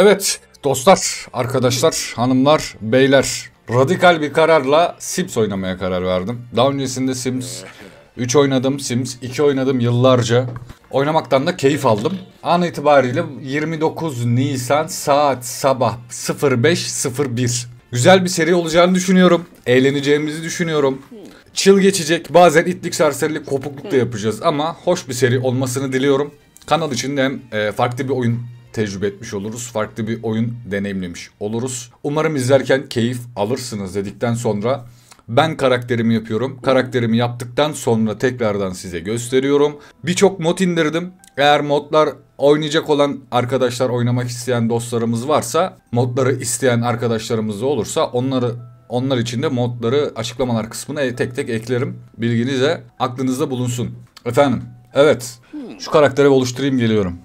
Evet dostlar, arkadaşlar, hanımlar, beyler. Radikal bir kararla Sims oynamaya karar verdim. Daha öncesinde Sims 3 oynadım, Sims 2 oynadım yıllarca. Oynamaktan da keyif aldım. An itibariyle 29 Nisan saat sabah 05.01. Güzel bir seri olacağını düşünüyorum. Eğleneceğimizi düşünüyorum. Çıl geçecek. Bazen itlik, serserilik, kopukluk da yapacağız ama hoş bir seri olmasını diliyorum. Kanal için de hem e, farklı bir oyun tecrübe etmiş oluruz. Farklı bir oyun deneyimlemiş oluruz. Umarım izlerken keyif alırsınız dedikten sonra ben karakterimi yapıyorum. Karakterimi yaptıktan sonra tekrardan size gösteriyorum. Birçok mod indirdim. Eğer modlar oynayacak olan arkadaşlar, oynamak isteyen dostlarımız varsa, modları isteyen arkadaşlarımız da olursa onları onlar için de modları açıklamalar kısmına tek tek eklerim. Bilginize aklınızda bulunsun. Efendim, evet. Şu karakteri oluşturayım geliyorum.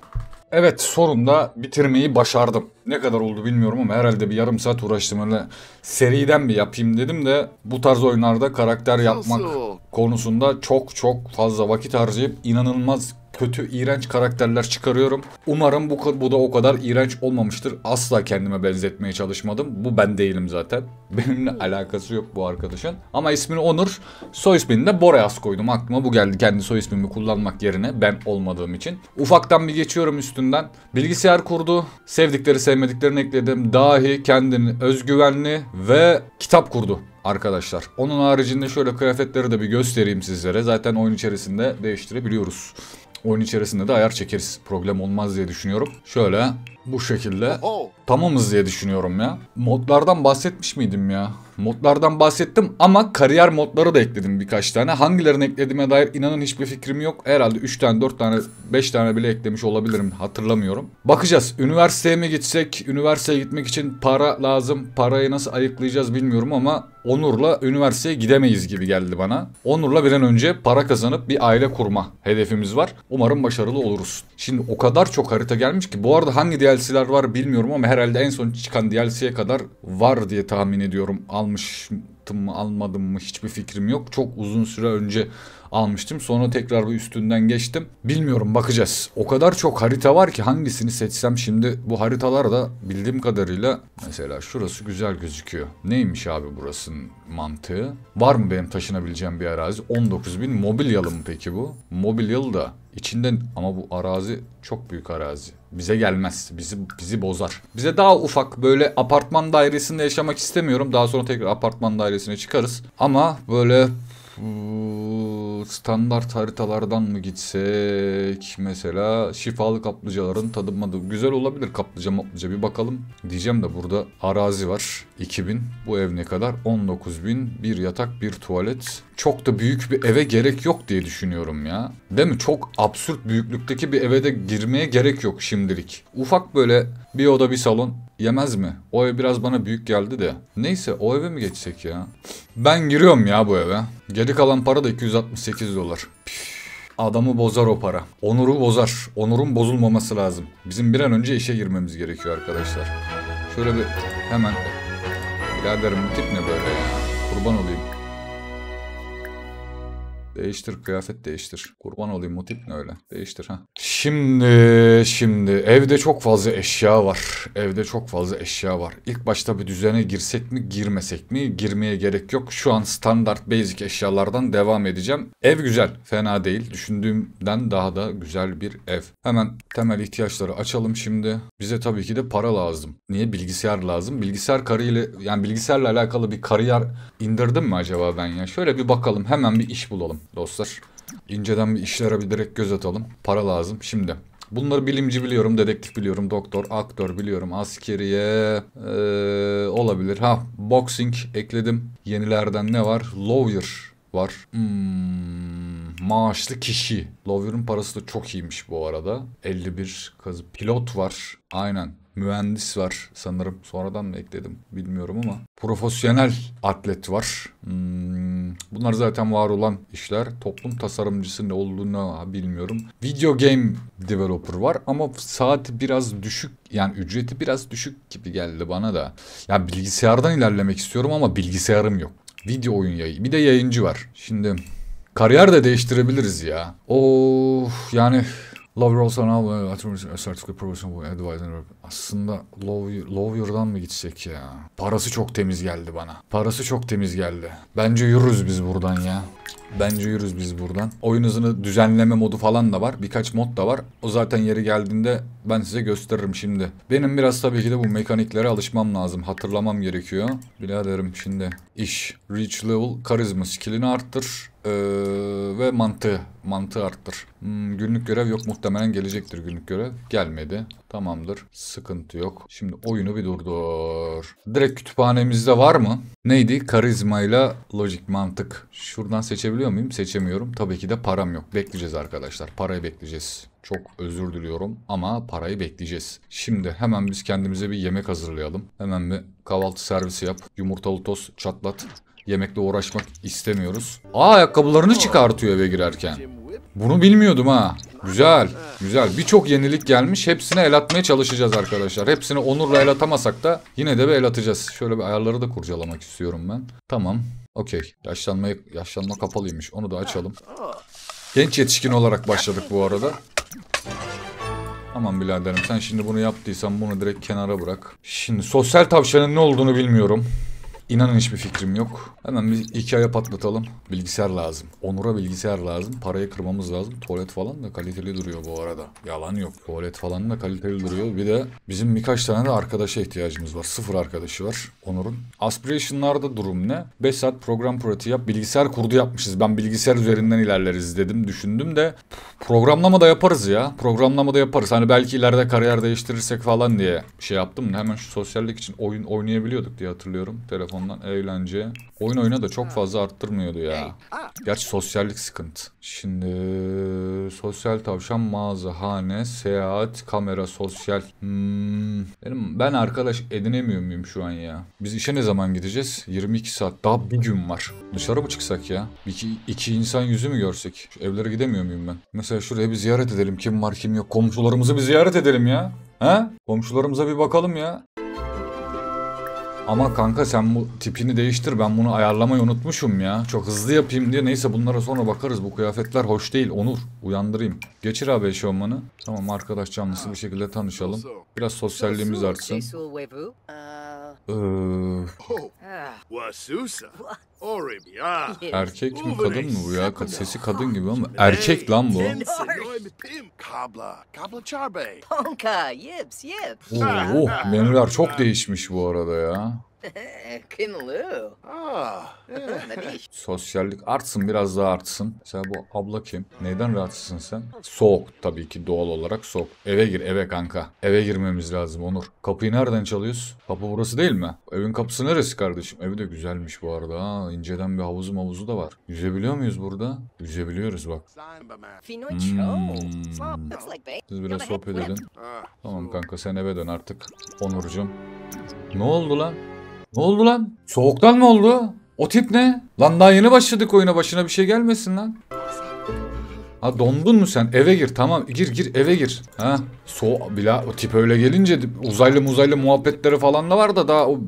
Evet sorunda bitirmeyi başardım. Ne kadar oldu bilmiyorum ama herhalde bir yarım saat uğraştım. Öyle seriden bir yapayım dedim de bu tarz oyunlarda karakter yapmak konusunda çok çok fazla vakit harcayıp inanılmaz kötü, iğrenç karakterler çıkarıyorum. Umarım bu, bu da o kadar iğrenç olmamıştır. Asla kendime benzetmeye çalışmadım. Bu ben değilim zaten. Benimle alakası yok bu arkadaşın. Ama ismini Onur, soy ismini de Boreas koydum. Aklıma bu geldi kendi soy ismimi kullanmak yerine ben olmadığım için. Ufaktan bir geçiyorum üstünden. Bilgisayar kurdu. Sevdikleri sevmediklerini ekledim. Dahi kendini özgüvenli ve kitap kurdu arkadaşlar. Onun haricinde şöyle kıyafetleri de bir göstereyim sizlere. Zaten oyun içerisinde değiştirebiliyoruz. Oyun içerisinde de ayar çekeriz. Problem olmaz diye düşünüyorum. Şöyle bu şekilde. Oh, oh. Tamamız diye düşünüyorum ya. Modlardan bahsetmiş miydim ya? Modlardan bahsettim ama kariyer modları da ekledim birkaç tane. Hangilerini eklediğime dair inanın hiçbir fikrim yok. Herhalde 3 tane, 4 tane, 5 tane bile eklemiş olabilirim. Hatırlamıyorum. Bakacağız. Üniversiteye mi gitsek? Üniversiteye gitmek için para lazım. Parayı nasıl ayıklayacağız bilmiyorum ama Onur'la üniversiteye gidemeyiz gibi geldi bana. Onur'la bir an önce para kazanıp bir aile kurma hedefimiz var. Umarım başarılı oluruz. Şimdi o kadar çok harita gelmiş ki bu arada hangi diğer DLC'ler var bilmiyorum ama herhalde en son çıkan DLC'ye kadar var diye tahmin ediyorum. Almıştım mı almadım mı hiçbir fikrim yok. Çok uzun süre önce almıştım. Sonra tekrar bir üstünden geçtim. Bilmiyorum bakacağız. O kadar çok harita var ki hangisini seçsem şimdi bu haritalar da bildiğim kadarıyla mesela şurası güzel gözüküyor. Neymiş abi burasının mantığı? Var mı benim taşınabileceğim bir arazi? 19.000 mobilyalı mı peki bu? Mobilyalı da İçinden ama bu arazi çok büyük arazi. Bize gelmez. Bizi bizi bozar. Bize daha ufak böyle apartman dairesinde yaşamak istemiyorum. Daha sonra tekrar apartman dairesine çıkarız. Ama böyle standart haritalardan mı gitsek mesela şifalı kaplıcaların tadılmadı. Güzel olabilir kaplıca maplıca bir bakalım. Diyeceğim de burada arazi var 2000 bu ev ne kadar 19000 bir yatak bir tuvalet. Çok da büyük bir eve gerek yok diye düşünüyorum ya. Değil mi? Çok absürt büyüklükteki bir eve de girmeye gerek yok şimdilik. Ufak böyle bir oda bir salon yemez mi? O ev biraz bana büyük geldi de. Neyse o eve mi geçsek ya? Ben giriyorum ya bu eve. Geri kalan para da 268 dolar. Adamı bozar o para. Onuru bozar. Onurun bozulmaması lazım. Bizim bir an önce işe girmemiz gerekiyor arkadaşlar. Şöyle bir hemen. Biraderim tip ne böyle ya? Kurban olayım. Değiştir kıyafet değiştir. Kurban olayım o tip ne öyle? Değiştir ha. Şimdi şimdi evde çok fazla eşya var. Evde çok fazla eşya var. İlk başta bir düzene girsek mi girmesek mi? Girmeye gerek yok. Şu an standart basic eşyalardan devam edeceğim. Ev güzel. Fena değil. Düşündüğümden daha da güzel bir ev. Hemen temel ihtiyaçları açalım şimdi. Bize tabii ki de para lazım. Niye? Bilgisayar lazım. Bilgisayar karıyla yani bilgisayarla alakalı bir kariyer indirdim mi acaba ben ya? Şöyle bir bakalım. Hemen bir iş bulalım dostlar. İnceden bir işlere bilerek göz atalım. Para lazım. Şimdi Bunları bilimci biliyorum, dedektif biliyorum, doktor, aktör biliyorum, askeriye ee, olabilir. Ha, boxing ekledim. Yenilerden ne var? Lawyer var. Hmm, maaşlı kişi. Lawyer'ın parası da çok iyiymiş bu arada. 51 kazı. Pilot var. Aynen mühendis var sanırım. Sonradan mı ekledim bilmiyorum ama. Profesyonel atlet var. Hmm, bunlar zaten var olan işler. Toplum tasarımcısı ne olduğunu bilmiyorum. Video game developer var ama saati biraz düşük yani ücreti biraz düşük gibi geldi bana da. Ya bilgisayardan ilerlemek istiyorum ama bilgisayarım yok. Video oyun yayı. Bir de yayıncı var. Şimdi kariyer de değiştirebiliriz ya. Of yani Love rolls on. Your Own Assertive Professional Advisor. Aslında Love, Love Your'dan mı gitsek ya? Parası çok temiz geldi bana. Parası çok temiz geldi. Bence yürürüz biz buradan ya. Bence yürürüz biz buradan. Oyun hızını düzenleme modu falan da var. Birkaç mod da var. O zaten yeri geldiğinde ben size gösteririm şimdi. Benim biraz tabii ki de bu mekaniklere alışmam lazım. Hatırlamam gerekiyor. Biladerim şimdi. İş. Reach level. Karizma skillini arttır. Ee, ve mantığı. Mantığı arttır. Hmm, günlük görev yok muhtemelen gelecektir günlük görev. Gelmedi. Tamamdır. Sıkıntı yok. Şimdi oyunu bir durdur. Direkt kütüphanemizde var mı? Neydi? Karizmayla lojik mantık. Şuradan seçebiliyor muyum? Seçemiyorum. Tabii ki de param yok. Bekleyeceğiz arkadaşlar. Parayı bekleyeceğiz. Çok özür diliyorum ama parayı bekleyeceğiz. Şimdi hemen biz kendimize bir yemek hazırlayalım. Hemen bir kahvaltı servisi yap. Yumurtalı toz çatlat. Yemekle uğraşmak istemiyoruz. Aa ayakkabılarını çıkartıyor eve girerken. Bunu bilmiyordum ha. Güzel. Güzel. Birçok yenilik gelmiş. Hepsine el atmaya çalışacağız arkadaşlar. Hepsini onurla el atamasak da yine de bir el atacağız. Şöyle bir ayarları da kurcalamak istiyorum ben. Tamam. Okey. Yaşlanma, yaşlanma kapalıymış. Onu da açalım. Genç yetişkin olarak başladık bu arada. Aman biraderim sen şimdi bunu yaptıysan bunu direkt kenara bırak. Şimdi sosyal tavşanın ne olduğunu bilmiyorum. İnanın hiçbir fikrim yok. Hemen bir hikaye patlatalım. Bilgisayar lazım. Onur'a bilgisayar lazım. Parayı kırmamız lazım. Tuvalet falan da kaliteli duruyor bu arada. Yalan yok. Tuvalet falan da kaliteli duruyor. Bir de bizim birkaç tane de arkadaşa ihtiyacımız var. Sıfır arkadaşı var Onur'un. Aspiration'larda durum ne? 5 saat program pratiği yap. Bilgisayar kurdu yapmışız. Ben bilgisayar üzerinden ilerleriz dedim. Düşündüm de programlama da yaparız ya. Programlama da yaparız. Hani belki ileride kariyer değiştirirsek falan diye şey yaptım. Hemen şu sosyallik için oyun oynayabiliyorduk diye hatırlıyorum. Telefon telefondan eğlence. Oyun oyuna da çok fazla arttırmıyordu ya. Gerçi sosyallik sıkıntı. Şimdi sosyal tavşan mağaza, hane, seyahat, kamera, sosyal. Hmm. ben arkadaş edinemiyor muyum şu an ya? Biz işe ne zaman gideceğiz? 22 saat. Daha bir gün var. Dışarı mı çıksak ya? İki, iki insan yüzü mü görsek? Şu evlere gidemiyor muyum ben? Mesela şuraya bir ziyaret edelim. Kim var kim yok. Komşularımızı bir ziyaret edelim ya. He? Komşularımıza bir bakalım ya. Ama kanka sen bu tipini değiştir. Ben bunu ayarlamayı unutmuşum ya. Çok hızlı yapayım diye. Neyse bunlara sonra bakarız. Bu kıyafetler hoş değil. Onur uyandırayım. Geçir abi eşofmanı. Tamam arkadaş canlısı bir şekilde tanışalım. Biraz sosyalliğimiz artsın. Ee, erkek mi kadın mı bu ya? Sesi kadın gibi ama erkek lan bu. Oo, oh, menüler çok değişmiş bu arada ya. Kinlu. Ah. Sosyallik artsın biraz daha artsın. Mesela bu abla kim? Neyden rahatsızsın sen? Soğuk tabii ki doğal olarak soğuk. Eve gir eve kanka. Eve girmemiz lazım Onur. Kapıyı nereden çalıyoruz? Kapı burası değil mi? Evin kapısı neresi kardeşim? Evi de güzelmiş bu arada. Ha, inceden bir havuzu havuzu da var. Yüzebiliyor muyuz burada? Yüzebiliyoruz bak. Hmm. Biz biraz sohbet edelim. Ah, tamam kanka sen eve dön artık. Onurcuğum. Ne oldu lan? Ne oldu lan? Soğuktan mı oldu? O tip ne? Lan daha yeni başladık oyuna başına bir şey gelmesin lan. Ha dondun mu sen? Eve gir tamam. Gir gir eve gir. Ha. So bila o tip öyle gelince uzaylı muzaylı muhabbetleri falan da var da daha o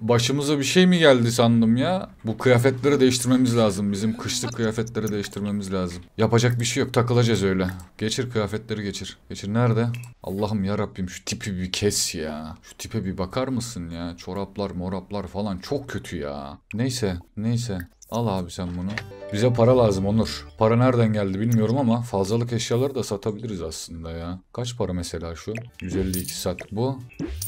başımıza bir şey mi geldi sandım ya. Bu kıyafetleri değiştirmemiz lazım. Bizim kışlık kıyafetleri değiştirmemiz lazım. Yapacak bir şey yok. Takılacağız öyle. Geçir kıyafetleri geçir. Geçir nerede? Allah'ım ya Rabbim şu tipi bir kes ya. Şu tipe bir bakar mısın ya? Çoraplar, moraplar falan çok kötü ya. Neyse, neyse. Al abi sen bunu. Bize para lazım Onur. Para nereden geldi bilmiyorum ama fazlalık eşyaları da satabiliriz aslında ya. Kaç para mesela şu? 152 sat bu.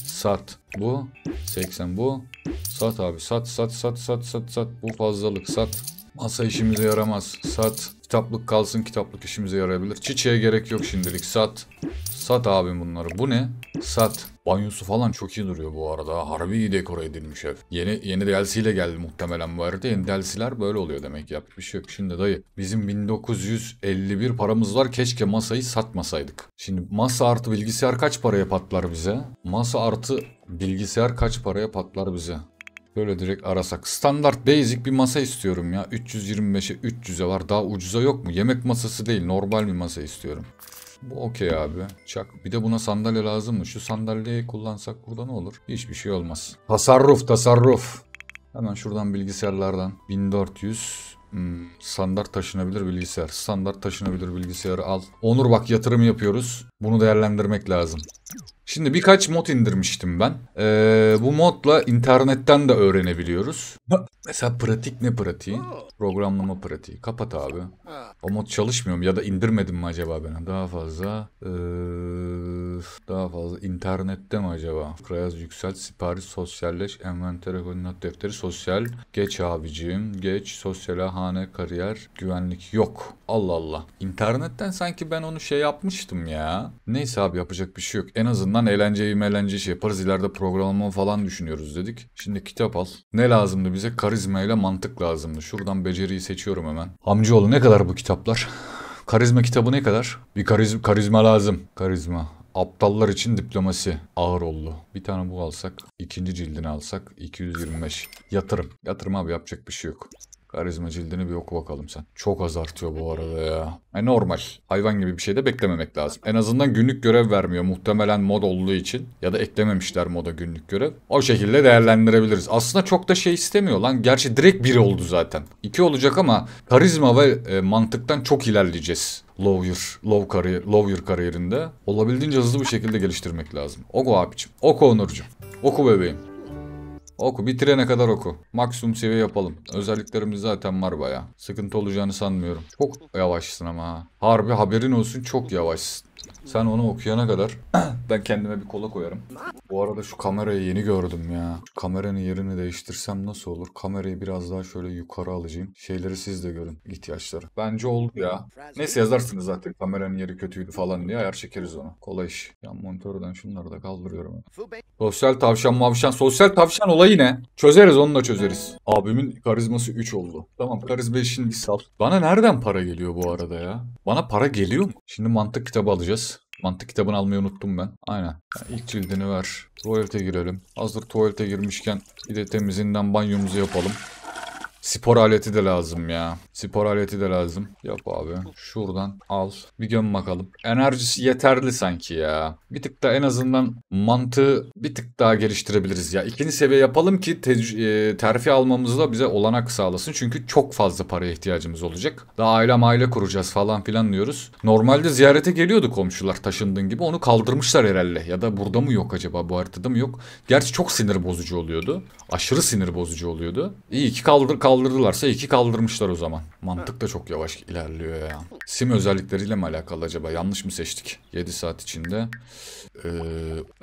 Sat bu. 80 bu. Sat abi sat sat sat sat sat sat. Bu fazlalık sat. Masa işimize yaramaz. Sat. Kitaplık kalsın kitaplık işimize yarayabilir. Çiçeğe gerek yok şimdilik. Sat. Sat abim bunları. Bu ne? Sat. Banyosu falan çok iyi duruyor bu arada. Harbi iyi dekore edilmiş ev. Yeni yeni DLC'yle geldi muhtemelen bu arada. Yeni DLC'ler böyle oluyor demek yapacak bir şey yok. Şimdi dayı bizim 1951 paramız var. Keşke masayı satmasaydık. Şimdi masa artı bilgisayar kaç paraya patlar bize? Masa artı bilgisayar kaç paraya patlar bize? Böyle direkt arasak. Standart basic bir masa istiyorum ya. 325'e 300'e var. Daha ucuza yok mu? Yemek masası değil. Normal bir masa istiyorum. Bu okey abi. Çak. Bir de buna sandalye lazım mı? Şu sandalyeyi kullansak burada ne olur? Hiçbir şey olmaz. Tasarruf tasarruf. Hemen şuradan bilgisayarlardan 1400 Hmm, standart taşınabilir bilgisayar. Standart taşınabilir bilgisayarı al. Onur bak yatırım yapıyoruz. Bunu değerlendirmek lazım. Şimdi birkaç mod indirmiştim ben. Ee, bu modla internetten de öğrenebiliyoruz. Mesela pratik ne pratiği? Programlama pratiği. Kapat abi. O mod çalışmıyor mu? Ya da indirmedim mi acaba ben? Daha fazla... Ee, daha fazla internette mi acaba? Krayaz yükselt, sipariş, sosyalleş, envantere koordinat defteri, sosyal. Geç abicim, geç. Sosyale, hane, kariyer, güvenlik yok. Allah Allah. İnternetten sanki ben onu şey yapmıştım ya. Neyse abi yapacak bir şey yok. En azından azından eğlenceyi meğlence şey yaparız. ileride programlama falan düşünüyoruz dedik. Şimdi kitap al. Ne lazımdı bize? Karizma ile mantık lazımdı. Şuradan beceriyi seçiyorum hemen. Amcaoğlu ne kadar bu kitaplar? Karizma kitabı ne kadar? Bir kariz karizma lazım. Karizma. Aptallar için diplomasi ağır oldu. Bir tane bu alsak, ikinci cildini alsak 225. Yatırım. Yatırım abi yapacak bir şey yok. Karizma cildini bir oku bakalım sen. Çok azartıyor bu arada ya. E normal. Hayvan gibi bir şey de beklememek lazım. En azından günlük görev vermiyor. Muhtemelen mod olduğu için. Ya da eklememişler moda günlük görev. O şekilde değerlendirebiliriz. Aslında çok da şey istemiyor lan. Gerçi direkt biri oldu zaten. İki olacak ama karizma ve e, mantıktan çok ilerleyeceğiz lawyer, law kariyer, lawyer kariyerinde olabildiğince hızlı bir şekilde geliştirmek lazım. Oku abicim. Oku Onurcuğum. Oku bebeğim. Oku bitirene kadar oku. Maksimum seviye yapalım. Özelliklerimiz zaten var baya. Sıkıntı olacağını sanmıyorum. Çok yavaşsın ama Harbi haberin olsun çok yavaşsın. Sen onu okuyana kadar ben kendime bir kola koyarım. Bu arada şu kamerayı yeni gördüm ya. kameranın yerini değiştirsem nasıl olur? Kamerayı biraz daha şöyle yukarı alacağım. Şeyleri siz de görün ihtiyaçları. Bence oldu ya. Neyse yazarsınız zaten kameranın yeri kötüydü falan diye ayar çekeriz onu. Kolay iş. Yan monitörden şunları da kaldırıyorum. Sosyal tavşan mavşan. Sosyal tavşan olayı ne? Çözeriz onu da çözeriz. Abimin karizması 3 oldu. Tamam karizma işini bir sal. Bana nereden para geliyor bu arada ya? Bana para geliyor mu? Şimdi mantık kitabı alacağım alacağız. Mantık kitabını almayı unuttum ben. Aynen. Yani ilk cildini ver. Tuvalete girelim. Hazır tuvalete girmişken bir de temizinden banyomuzu yapalım. Spor aleti de lazım ya. Spor aleti de lazım. Yap abi. Şuradan al. Bir göm bakalım. Enerjisi yeterli sanki ya. Bir tık da en azından mantığı bir tık daha geliştirebiliriz ya. İkinci seviye yapalım ki e, terfi almamızı da bize olanak sağlasın. Çünkü çok fazla paraya ihtiyacımız olacak. Daha aile aile kuracağız falan filan diyoruz. Normalde ziyarete geliyordu komşular taşındığın gibi. Onu kaldırmışlar herhalde. Ya da burada mı yok acaba? Bu haritada mı yok? Gerçi çok sinir bozucu oluyordu. Aşırı sinir bozucu oluyordu. İyi ki kaldır, kaldır kaldırdılarsa iki kaldırmışlar o zaman. Mantık da çok yavaş ilerliyor ya. Sim özellikleriyle mi alakalı acaba? Yanlış mı seçtik? 7 saat içinde. Ee,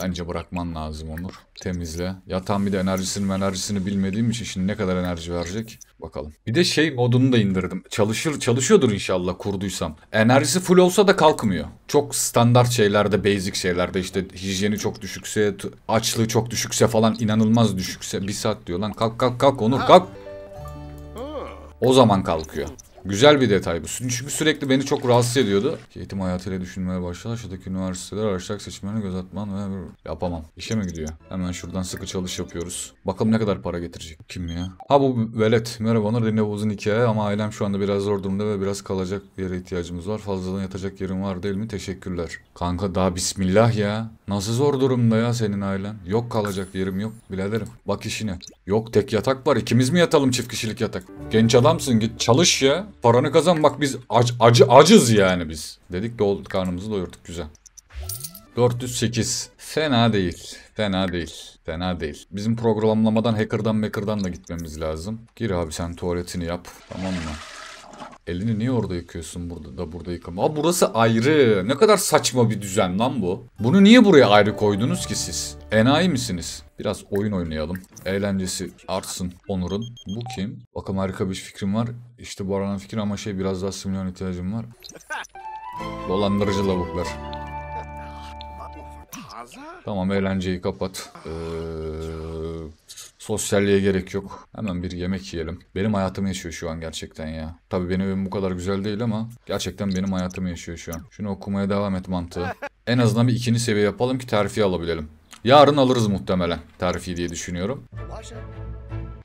bence bırakman lazım Onur. Temizle. Ya tam bir de enerjisini enerjisini bilmediğim için şimdi ne kadar enerji verecek? Bakalım. Bir de şey modunu da indirdim. Çalışır çalışıyordur inşallah kurduysam. Enerjisi full olsa da kalkmıyor. Çok standart şeylerde, basic şeylerde işte hijyeni çok düşükse, açlığı çok düşükse falan inanılmaz düşükse bir saat diyor lan. Kalk kalk kalk Onur kalk. O zaman kalkıyor. Güzel bir detay bu. Çünkü sürekli beni çok rahatsız ediyordu. Eğitim hayatıyla düşünmeye başladı. Aşağıdaki üniversiteler araçlar seçimlerine göz atman ve yapamam. İşe mi gidiyor? Hemen şuradan sıkı çalış yapıyoruz. Bakalım ne kadar para getirecek. Kim ya? Ha bu velet. Merhaba Onur. Yine uzun hikaye ama ailem şu anda biraz zor durumda ve biraz kalacak yere ihtiyacımız var. Fazladan yatacak yerim var değil mi? Teşekkürler. Kanka daha bismillah ya. Nasıl zor durumda ya senin ailen? Yok kalacak yerim yok biraderim. Bak işine. Yok tek yatak var. İkimiz mi yatalım çift kişilik yatak? Genç adamsın git çalış ya. Paranı kazan bak biz ac acı acız yani biz. Dedik de karnımızı doyurduk güzel. 408. Fena değil. Fena değil. Fena değil. Bizim programlamadan hacker'dan mecker'dan da gitmemiz lazım. Gir abi sen tuvaletini yap. Tamam mı? Elini niye orada yıkıyorsun burada da burada yıkama? Aa, burası ayrı. Ne kadar saçma bir düzen lan bu. Bunu niye buraya ayrı koydunuz ki siz? Enayi misiniz? Biraz oyun oynayalım. Eğlencesi artsın Onur'un. Bu kim? Bakın harika bir fikrim var. İşte bu aranan fikir ama şey biraz daha simülasyon ihtiyacım var. Dolandırıcı lavuklar. Tamam eğlenceyi kapat. Ee, Sosyalliğe gerek yok. Hemen bir yemek yiyelim. Benim hayatımı yaşıyor şu an gerçekten ya. Tabii benim evim bu kadar güzel değil ama gerçekten benim hayatımı yaşıyor şu an. Şunu okumaya devam et mantığı. En azından bir ikinci seviye yapalım ki terfi alabilelim. Yarın alırız muhtemelen terfi diye düşünüyorum.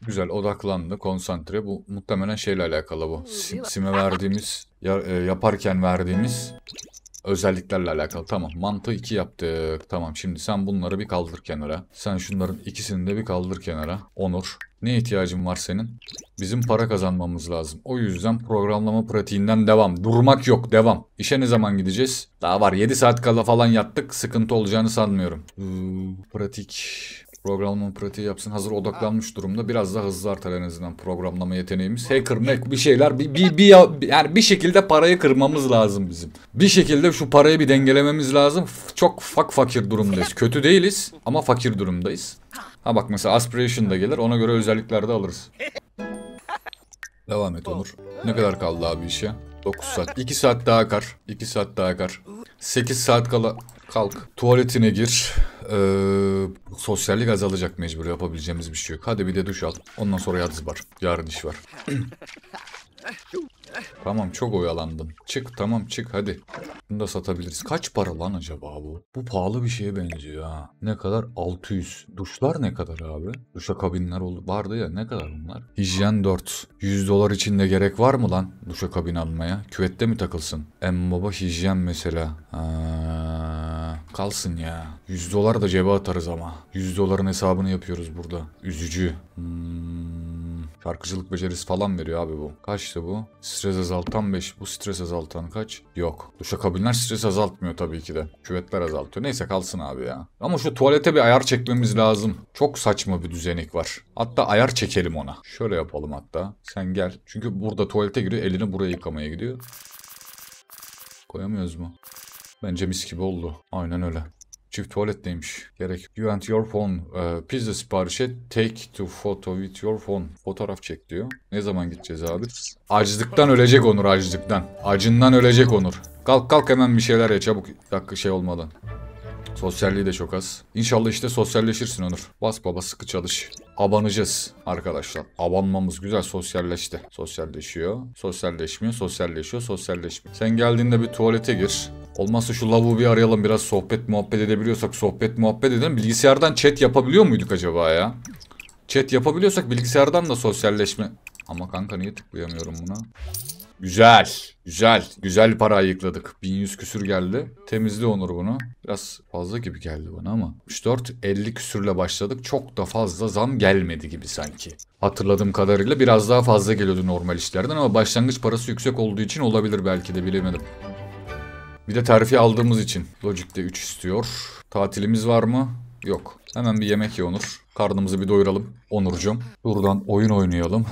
Güzel odaklandı, konsantre. Bu muhtemelen şeyle alakalı bu. Sim'e verdiğimiz, e, yaparken verdiğimiz Özelliklerle alakalı. Tamam mantı 2 yaptık. Tamam şimdi sen bunları bir kaldır kenara. Sen şunların ikisini de bir kaldır kenara. Onur. Ne ihtiyacın var senin? Bizim para kazanmamız lazım. O yüzden programlama pratiğinden devam. Durmak yok devam. İşe ne zaman gideceğiz? Daha var 7 saat kala falan yattık. Sıkıntı olacağını sanmıyorum. Ee, pratik programlama pratiği yapsın. Hazır odaklanmış durumda. Biraz daha hızlı artar en azından programlama yeteneğimiz. Hacker, Mac bir şeyler bir, bir, bir, yani bir şekilde parayı kırmamız lazım bizim. Bir şekilde şu parayı bir dengelememiz lazım. Çok fak fakir durumdayız. Kötü değiliz ama fakir durumdayız. Ha bak mesela aspiration da gelir. Ona göre özellikler de alırız. Devam et Onur. Ne kadar kaldı abi işe? 9 saat. 2 saat daha kar. 2 saat daha kar. 8 saat kala Kalk. Tuvaletine gir. Ee, sosyallik azalacak mecbur. Yapabileceğimiz bir şey yok. Hadi bir de duş al. Ondan sonra yat var. Yarın iş var. Tamam çok oyalandım. Çık tamam çık hadi. Bunu da satabiliriz. Kaç para lan acaba bu? Bu pahalı bir şeye benziyor ha. Ne kadar? 600. Duşlar ne kadar abi? Duşa kabinler oldu. Vardı ya ne kadar bunlar? Hijyen 4. 100 dolar içinde gerek var mı lan? Duşa kabin almaya. Küvette mi takılsın? En baba hijyen mesela. Ha, kalsın ya. 100 dolar da cebe atarız ama. 100 doların hesabını yapıyoruz burada. Üzücü. Hmm. Şarkıcılık becerisi falan veriyor abi bu. Kaçtı bu? Stres azaltan 5. Bu stres azaltan kaç? Yok. Duşakabinler stres azaltmıyor tabii ki de. Küvetler azaltıyor. Neyse kalsın abi ya. Ama şu tuvalete bir ayar çekmemiz lazım. Çok saçma bir düzenik var. Hatta ayar çekelim ona. Şöyle yapalım hatta. Sen gel. Çünkü burada tuvalete giriyor. Elini buraya yıkamaya gidiyor. Koyamıyoruz mu? Bence mis gibi oldu. Aynen öyle. Çift tuvalet tuvaletteymiş. Gerek. You and your phone. E, pizza siparişi. Take to photo with your phone. Fotoğraf çek diyor. Ne zaman gideceğiz abi? Acılıktan ölecek Onur acılıktan. Acından ölecek Onur. Kalk kalk hemen bir şeyler ya çabuk. Bir dakika şey olmadan. Sosyalliği de çok az. İnşallah işte sosyalleşirsin Onur. Bas baba sıkı çalış. Abanacağız arkadaşlar. Abanmamız güzel sosyalleşti. Sosyalleşiyor. Sosyalleşmiyor. Sosyalleşiyor. Sosyalleşmiyor. Sen geldiğinde bir tuvalete gir. Olmazsa şu lavuğu bir arayalım biraz sohbet muhabbet edebiliyorsak sohbet muhabbet edelim. Bilgisayardan chat yapabiliyor muyduk acaba ya? Chat yapabiliyorsak bilgisayardan da sosyalleşme. Ama kanka niye tıklayamıyorum buna? Güzel. Güzel. Güzel para ayıkladık. 1100 küsür geldi. Temizli Onur bunu. Biraz fazla gibi geldi bana ama. 34, 50 küsürle başladık. Çok da fazla zam gelmedi gibi sanki. Hatırladığım kadarıyla biraz daha fazla geliyordu normal işlerden ama başlangıç parası yüksek olduğu için olabilir belki de bilemedim. Bir de terfi aldığımız için. Logic'te 3 istiyor. Tatilimiz var mı? Yok. Hemen bir yemek ye Onur. Karnımızı bir doyuralım Onurcuğum. Buradan oyun oynayalım.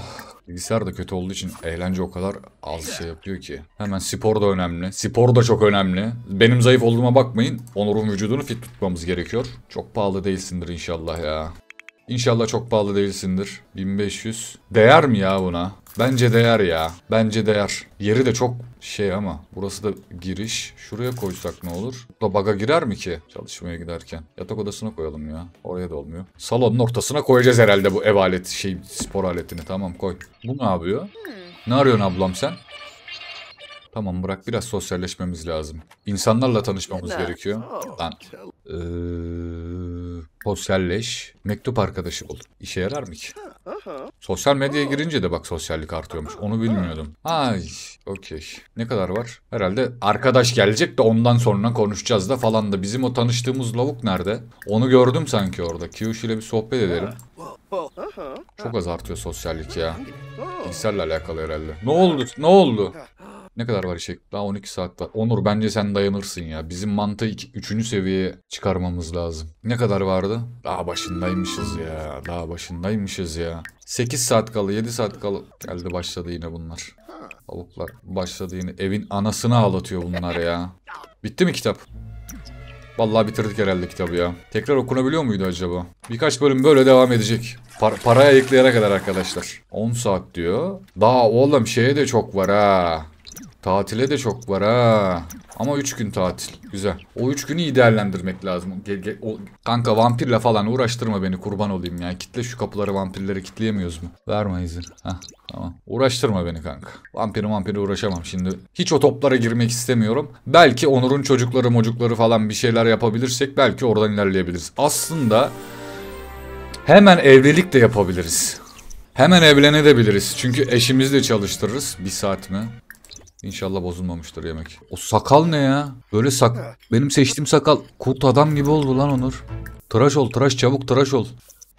Bilgisayar da kötü olduğu için eğlence o kadar az şey yapıyor ki. Hemen spor da önemli. Spor da çok önemli. Benim zayıf olduğuma bakmayın. Onur'un vücudunu fit tutmamız gerekiyor. Çok pahalı değilsindir inşallah ya. İnşallah çok pahalı değilsindir. 1500. Değer mi ya buna? Bence değer ya. Bence değer. Yeri de çok şey ama burası da giriş. Şuraya koysak ne olur? Da baga girer mi ki çalışmaya giderken? Yatak odasına koyalım ya. Oraya da olmuyor. Salonun ortasına koyacağız herhalde bu ev aleti şey spor aletini. Tamam koy. Bu ne yapıyor? Ne arıyorsun ablam sen? Tamam bırak biraz sosyalleşmemiz lazım. İnsanlarla tanışmamız gerekiyor. Oh, Lan. Ee sosyalleş, mektup arkadaşı ol. İşe yarar mı ki? Sosyal medyaya girince de bak sosyallik artıyormuş. Onu bilmiyordum. Ay, okey. Ne kadar var? Herhalde arkadaş gelecek de ondan sonra konuşacağız da falan da. Bizim o tanıştığımız lavuk nerede? Onu gördüm sanki orada. Kiyuş ile bir sohbet ederim. Çok az artıyor sosyallik ya. İnsel'le alakalı herhalde. Ne oldu? Ne oldu? Ne kadar var işek? Daha 12 saat var. Onur bence sen dayanırsın ya. Bizim mantığı 3. seviyeye çıkarmamız lazım. Ne kadar vardı? Daha başındaymışız ya. Daha başındaymışız ya. 8 saat kalı 7 saat kalı. Geldi başladı yine bunlar. Tavuklar başladı yine. Evin anasını ağlatıyor bunlar ya. Bitti mi kitap? Vallahi bitirdik herhalde kitabı ya. Tekrar okunabiliyor muydu acaba? Birkaç bölüm böyle devam edecek. Par paraya ayıklayana kadar arkadaşlar. 10 saat diyor. Daha oğlum şeye de çok var ha. Tatile de çok var ha. Ama 3 gün tatil. Güzel. O 3 günü iyi değerlendirmek lazım. Ge ge o kanka vampirle falan uğraştırma beni kurban olayım ya. Kitle şu kapıları vampirleri kitleyemiyoruz mu? Verme izin. Heh, tamam. Uğraştırma beni kanka. Vampiri vampiri uğraşamam şimdi. Hiç o toplara girmek istemiyorum. Belki Onur'un çocukları mocukları falan bir şeyler yapabilirsek belki oradan ilerleyebiliriz. Aslında hemen evlilik de yapabiliriz. Hemen evlenebiliriz. Çünkü eşimizi de çalıştırırız. Bir saat mi? İnşallah bozulmamıştır yemek. O sakal ne ya? Böyle sak... Benim seçtiğim sakal kurt adam gibi oldu lan Onur. Tıraş ol tıraş çabuk tıraş ol.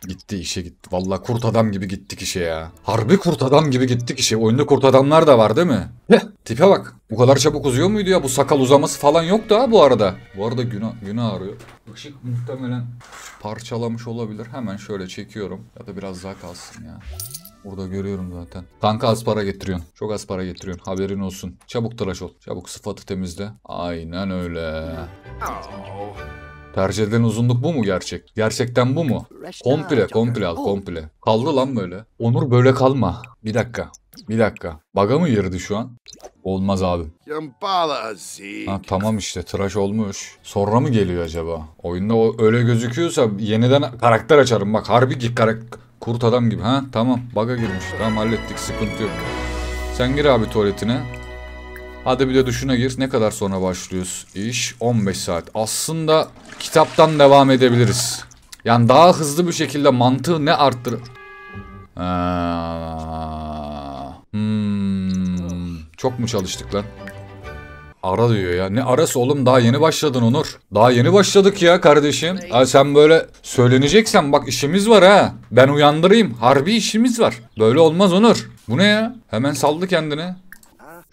Gitti işe gitti. Valla kurt adam gibi gittik işe ya. Harbi kurt adam gibi gittik işe. Oyunda kurt adamlar da var değil mi? Heh. Tipe bak. Bu kadar çabuk uzuyor muydu ya? Bu sakal uzaması falan yoktu ha bu arada. Bu arada günah, günah arıyor. Işık muhtemelen parçalamış olabilir. Hemen şöyle çekiyorum. Ya da biraz daha kalsın ya. Burada görüyorum zaten. Kanka az para getiriyorsun. Çok az para getiriyorsun. Haberin olsun. Çabuk tıraş ol. Çabuk sıfatı temizle. Aynen öyle. Oh. Tercih edilen uzunluk bu mu gerçek? Gerçekten bu mu? Komple komple al komple. Kaldı lan böyle. Onur böyle kalma. Bir dakika. Bir dakika. Baga mı girdi şu an? Olmaz abi. Ha, tamam işte tıraş olmuş. Sonra mı geliyor acaba? Oyunda o öyle gözüküyorsa yeniden karakter açarım. Bak harbi ki karakter... Kurt adam gibi. Ha tamam baga girmiş. Tamam hallettik sıkıntı yok. Sen gir abi tuvaletine. Hadi bir de duşuna gir. Ne kadar sonra başlıyoruz? İş 15 saat. Aslında kitaptan devam edebiliriz. Yani daha hızlı bir şekilde mantığı ne arttır hmm, çok mu çalıştık lan? Ara diyor ya. Ne arası oğlum daha yeni başladın Onur. Daha yeni başladık ya kardeşim. Ha, sen böyle söyleneceksen bak işimiz var ha. Ben uyandırayım. Harbi işimiz var. Böyle olmaz Onur. Bu ne ya? Hemen saldı kendini.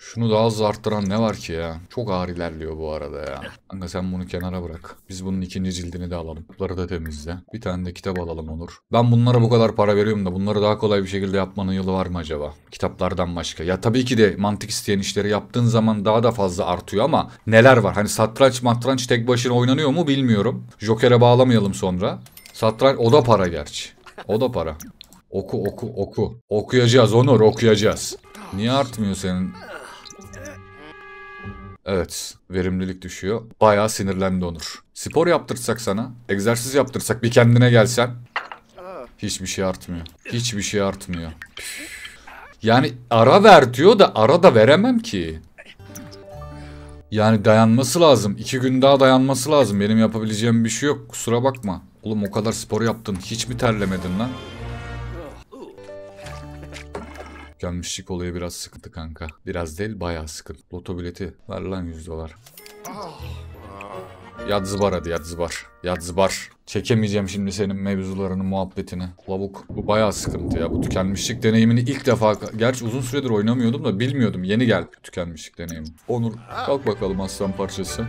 Şunu daha hızlı arttıran ne var ki ya? Çok ağır ilerliyor bu arada ya. Kanka sen bunu kenara bırak. Biz bunun ikinci cildini de alalım. Bunları da temizle. Bir tane de kitap alalım olur. Ben bunlara bu kadar para veriyorum da bunları daha kolay bir şekilde yapmanın yolu var mı acaba? Kitaplardan başka. Ya tabii ki de mantık isteyen işleri yaptığın zaman daha da fazla artıyor ama neler var? Hani satranç matranç tek başına oynanıyor mu bilmiyorum. Joker'e bağlamayalım sonra. Satranç o da para gerçi. O da para. Oku oku oku. Okuyacağız Onur okuyacağız. Niye artmıyor senin Evet verimlilik düşüyor. Bayağı sinirlendi Onur. Spor yaptırsak sana. Egzersiz yaptırsak bir kendine gelsen. Hiçbir şey artmıyor. Hiçbir şey artmıyor. Yani ara ver diyor da ara da veremem ki. Yani dayanması lazım. İki gün daha dayanması lazım. Benim yapabileceğim bir şey yok. Kusura bakma. Oğlum o kadar spor yaptın. Hiç mi terlemedin lan? Gelmişlik olayı biraz sıkıntı kanka. Biraz değil bayağı sıkıntı. Loto bileti var lan 100 dolar. Yadzıbar hadi yadzıbar. Yadzıbar. Çekemeyeceğim şimdi senin mevzularını, muhabbetini. Lavuk. Bu bayağı sıkıntı ya. Bu tükenmişlik deneyimini ilk defa... Gerçi uzun süredir oynamıyordum da bilmiyordum. Yeni gel tükenmişlik deneyimi. Onur kalk bakalım aslan parçası.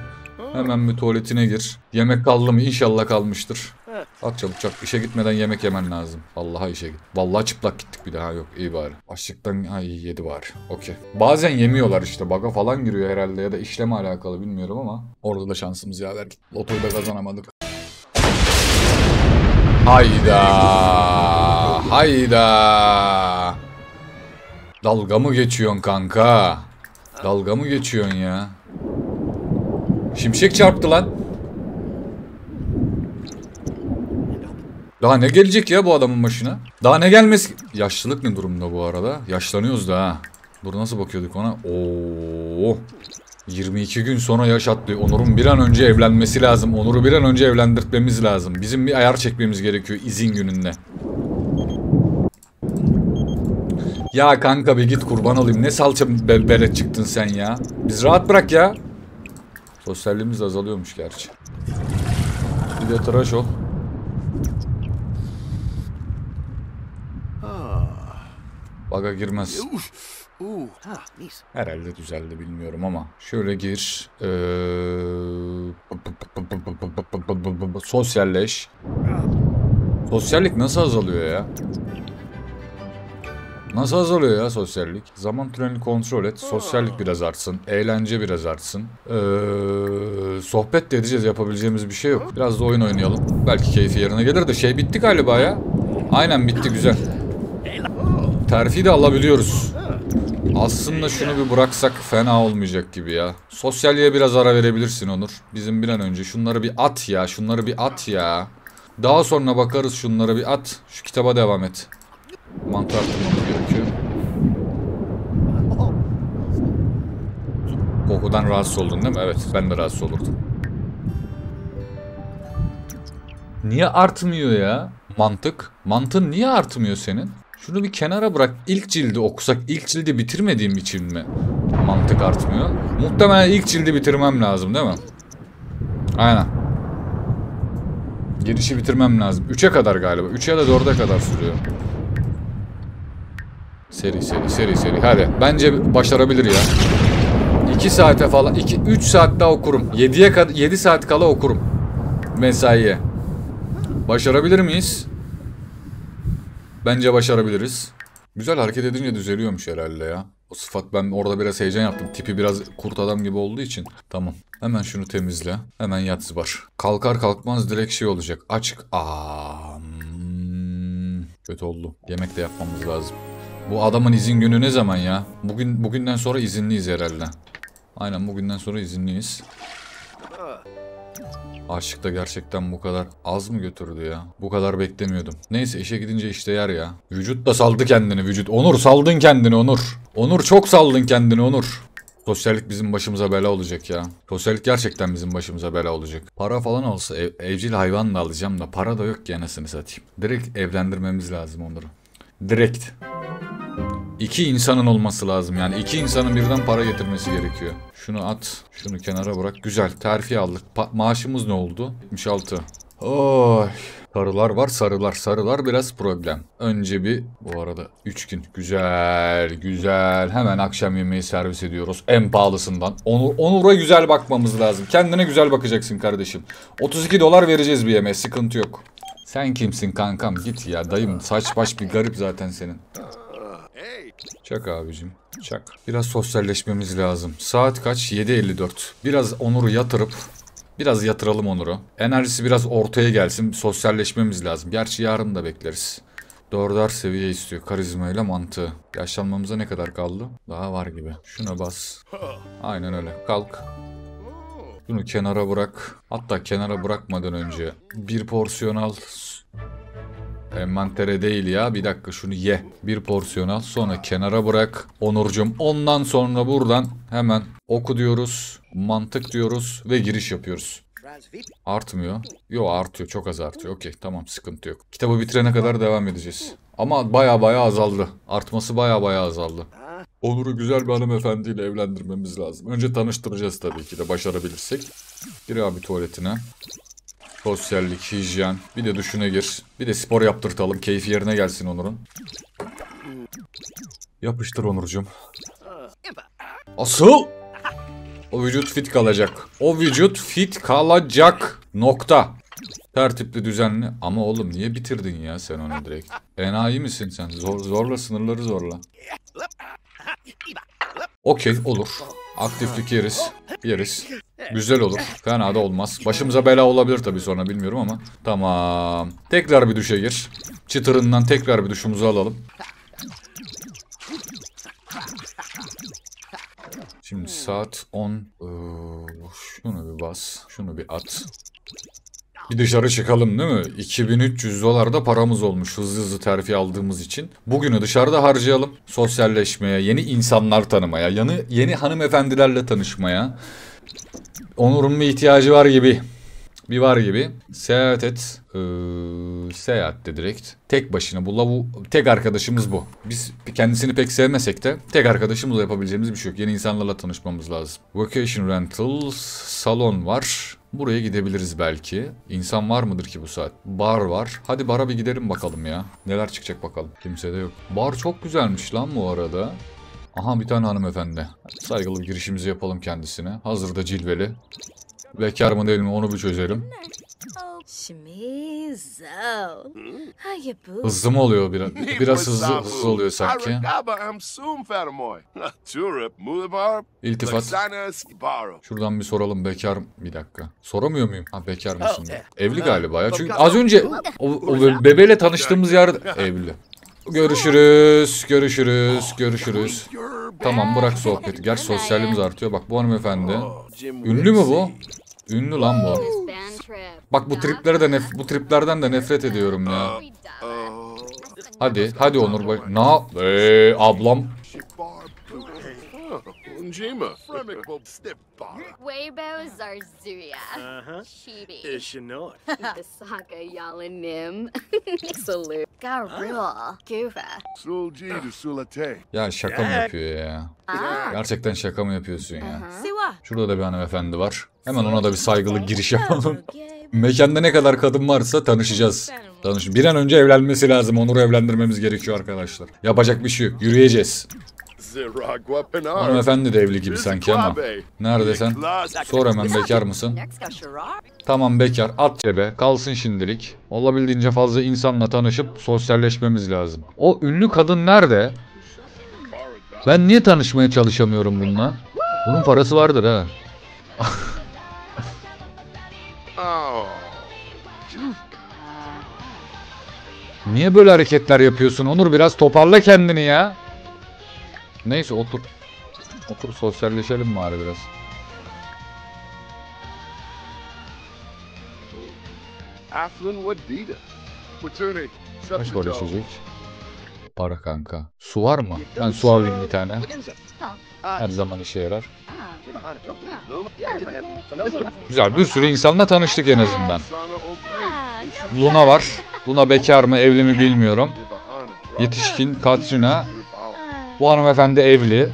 Hemen bir tuvaletine gir. Yemek kaldı mı? İnşallah kalmıştır. Evet. Kalk çabuk çabuk. İşe gitmeden yemek yemen lazım. Vallaha işe git. Vallahi çıplak gittik bir daha yok. iyi bari. Açlıktan ay yedi var. Okey. Bazen yemiyorlar işte. Baga falan giriyor herhalde ya da işleme alakalı bilmiyorum ama. Orada da şansımız yaver. Lotoyu da kazanamadık. Hayda. Hayda. Dalga mı geçiyorsun kanka? Dalga mı geçiyorsun ya? Şimşek çarptı lan. Daha ne gelecek ya bu adamın başına? Daha ne gelmesi... Yaşlılık ne durumda bu arada? Yaşlanıyoruz da ha. Dur nasıl bakıyorduk ona? Oo. 22 gün sonra yaş atlıyor. Onur'un bir an önce evlenmesi lazım. Onur'u bir an önce evlendirtmemiz lazım. Bizim bir ayar çekmemiz gerekiyor izin gününde. Ya kanka bir git kurban olayım. Ne salça be beret çıktın sen ya. Biz rahat bırak ya. Sosyalliğimiz azalıyormuş gerçi. Bir de tıraş ol. Baga girmez. Ee, Herhalde düzeldi bilmiyorum ama. Şöyle gir. Ee... Sosyalleş. Sosyallik nasıl azalıyor ya? Nasıl azalıyor ya sosyallik? Zaman trenini kontrol et. Sosyallik biraz artsın. Eğlence biraz artsın. Ee, sohbet de edeceğiz. Yapabileceğimiz bir şey yok. Biraz da oyun oynayalım. Belki keyfi yerine gelir de şey bitti galiba ya. Aynen bitti güzel. Terfi de alabiliyoruz. Aslında şunu bir bıraksak fena olmayacak gibi ya. Sosyalliğe biraz ara verebilirsin Onur. Bizim bir an önce şunları bir at ya. Şunları bir at ya. Daha sonra bakarız şunları bir at. Şu kitaba devam et. Mantı arttırmamız gerekiyor. Kokudan rahatsız oldun değil mi? Evet ben de rahatsız olurdum. Niye artmıyor ya? Mantık. Mantın niye artmıyor senin? Şunu bir kenara bırak. İlk cildi okusak ilk cildi bitirmediğim için mi mantık artmıyor? Muhtemelen ilk cildi bitirmem lazım değil mi? Aynen. Girişi bitirmem lazım. 3'e kadar galiba. 3'e ya da 4'e kadar sürüyor. Seri seri seri seri. Hadi. Bence başarabilir ya. 2 saate falan. 2 3 saat daha okurum. 7'ye kadar 7 saat kala okurum. Mesaiye. Başarabilir miyiz? Bence başarabiliriz. Güzel hareket edince düzeliyormuş herhalde ya. O sıfat ben orada biraz heyecan yaptım. Tipi biraz kurt adam gibi olduğu için. Tamam. Hemen şunu temizle. Hemen yat var. Kalkar kalkmaz direkt şey olacak. Açık. Aa, hmm. kötü oldu. Yemek de yapmamız lazım. Bu adamın izin günü ne zaman ya? Bugün bugünden sonra izinliyiz herhalde. Aynen bugünden sonra izinliyiz. Açlık da gerçekten bu kadar az mı götürdü ya? Bu kadar beklemiyordum. Neyse işe gidince işte yer ya. Vücut da saldı kendini vücut. Onur saldın kendini Onur. Onur çok saldın kendini Onur. Sosyallik bizim başımıza bela olacak ya. Sosyallik gerçekten bizim başımıza bela olacak. Para falan olsa ev, evcil hayvan da alacağım da para da yok ki anasını satayım. Direkt evlendirmemiz lazım onları. Direkt. İki insanın olması lazım yani. iki insanın birden para getirmesi gerekiyor. Şunu at. Şunu kenara bırak. Güzel. Terfi aldık. Pa maaşımız ne oldu? 76. Oy. Sarılar var sarılar. Sarılar biraz problem. Önce bir bu arada üç gün. Güzel güzel. Hemen akşam yemeği servis ediyoruz. En pahalısından. Onur, Onur'a güzel bakmamız lazım. Kendine güzel bakacaksın kardeşim. 32 dolar vereceğiz bir yemeğe. Sıkıntı yok. Sen kimsin kankam? Git ya dayım. Saç baş bir garip zaten senin. Çak abicim. Çak. Biraz sosyalleşmemiz lazım. Saat kaç? 7.54. Biraz Onur'u yatırıp Biraz yatıralım Onur'u. Enerjisi biraz ortaya gelsin. Sosyalleşmemiz lazım. Gerçi yarın da bekleriz. Dördar seviye istiyor. Karizma ile mantığı. Yaşlanmamıza ne kadar kaldı? Daha var gibi. Şuna bas. Aynen öyle. Kalk. Bunu kenara bırak. Hatta kenara bırakmadan önce bir porsiyon al. Envantere değil ya. Bir dakika şunu ye. Bir porsiyon al. Sonra kenara bırak. Onurcuğum ondan sonra buradan hemen oku diyoruz. Mantık diyoruz ve giriş yapıyoruz. Artmıyor. Yo artıyor. Çok az artıyor. Okey tamam sıkıntı yok. Kitabı bitirene kadar devam edeceğiz. Ama baya baya azaldı. Artması baya baya azaldı. Onur'u güzel bir hanımefendiyle evlendirmemiz lazım. Önce tanıştıracağız tabii ki de başarabilirsek. Gir abi tuvaletine. Sosyallik, hijyen. Bir de düşüne gir. Bir de spor yaptırtalım. Keyfi yerine gelsin Onur'un. Yapıştır Onurcuğum. Asıl! O vücut fit kalacak. O vücut fit kalacak. Nokta. Tertipli düzenli. Ama oğlum niye bitirdin ya sen onu direkt? Enayi misin sen? Zor, zorla sınırları zorla. Okey olur. Aktiflik yeriz. Yeriz. Güzel olur. Fena da olmaz. Başımıza bela olabilir tabii sonra bilmiyorum ama. Tamam. Tekrar bir düşe gir. Çıtırından tekrar bir düşümüzü alalım. Şimdi saat 10. Ee, şunu bir bas. Şunu bir at. Bir dışarı çıkalım değil mi? 2300 dolar da paramız olmuş hızlı hızlı terfi aldığımız için. Bugünü dışarıda harcayalım. Sosyalleşmeye, yeni insanlar tanımaya, yeni, yeni hanımefendilerle tanışmaya. Onur'un bir ihtiyacı var gibi. Bir var gibi. Seyahat et. Ee, seyahat direkt. Tek başına. Bu lavu tek arkadaşımız bu. Biz kendisini pek sevmesek de tek arkadaşımızla yapabileceğimiz bir şey yok. Yeni insanlarla tanışmamız lazım. Vacation Rentals. Salon var. Buraya gidebiliriz belki. İnsan var mıdır ki bu saat? Bar var. Hadi bara bir gidelim bakalım ya. Neler çıkacak bakalım. Kimse de yok. Bar çok güzelmiş lan bu arada. Aha bir tane hanımefendi. Saygılı bir girişimizi yapalım kendisine. Hazır da cilveli. Bekar mı değil mi onu bir çözelim. Hızlı mı oluyor biraz? Biraz hızlı, hızlı oluyor sanki. İltifat. Şuradan bir soralım bekar mı? Bir dakika. Soramıyor muyum? Ha bekar mısın? Oh. Evli galiba ya. Çünkü az önce o, o bebeğiyle tanıştığımız yer evli. Görüşürüz, görüşürüz, oh, görüşürüz. Tamam bırak sohbeti. Gerçi sosyalimiz artıyor. Bak bu hanımefendi. Oh, Ünlü mü bu? Ünlü lan bu. Bak bu triplere de nef bu triplerden de nefret ediyorum ya. Oh, hadi, hadi Onur bak. Ne? Ee, ablam. Njima. Weibo Zarzuya. Uh-huh. Chibi. Ishinot. Isaka Yalanim. Salute. Garua. Guva. Sulji Sulate. Ya şaka mı yapıyor ya? Ah. Gerçekten şaka mı yapıyorsun ya? Uh-huh. Şurada da bir hanımefendi var. Hemen ona da bir saygılı giriş yapalım. Mekanda ne kadar kadın varsa tanışacağız. Tanış. Bir an önce evlenmesi lazım. Onur'u evlendirmemiz gerekiyor arkadaşlar. Yapacak bir şey yok. Yürüyeceğiz. Hanımefendi de evli gibi sanki ama. neredesin? Sor hemen bekar mısın? Tamam bekar at cebe kalsın şimdilik. Olabildiğince fazla insanla tanışıp sosyalleşmemiz lazım. O ünlü kadın nerede? Ben niye tanışmaya çalışamıyorum bununla? Bunun parası vardır ha. Oh. Niye böyle hareketler yapıyorsun Onur biraz toparla kendini ya. Neyse otur. Otur sosyalleşelim bari biraz. Aflin Wadida. Platoon Kaç para içecek? Para kanka. Su var mı? Ben su alayım bir tane. Her zaman işe yarar. Güzel bir sürü insanla tanıştık en azından. Luna var. Luna bekar mı evli mi bilmiyorum. Yetişkin Katrina bu hanımefendi evli.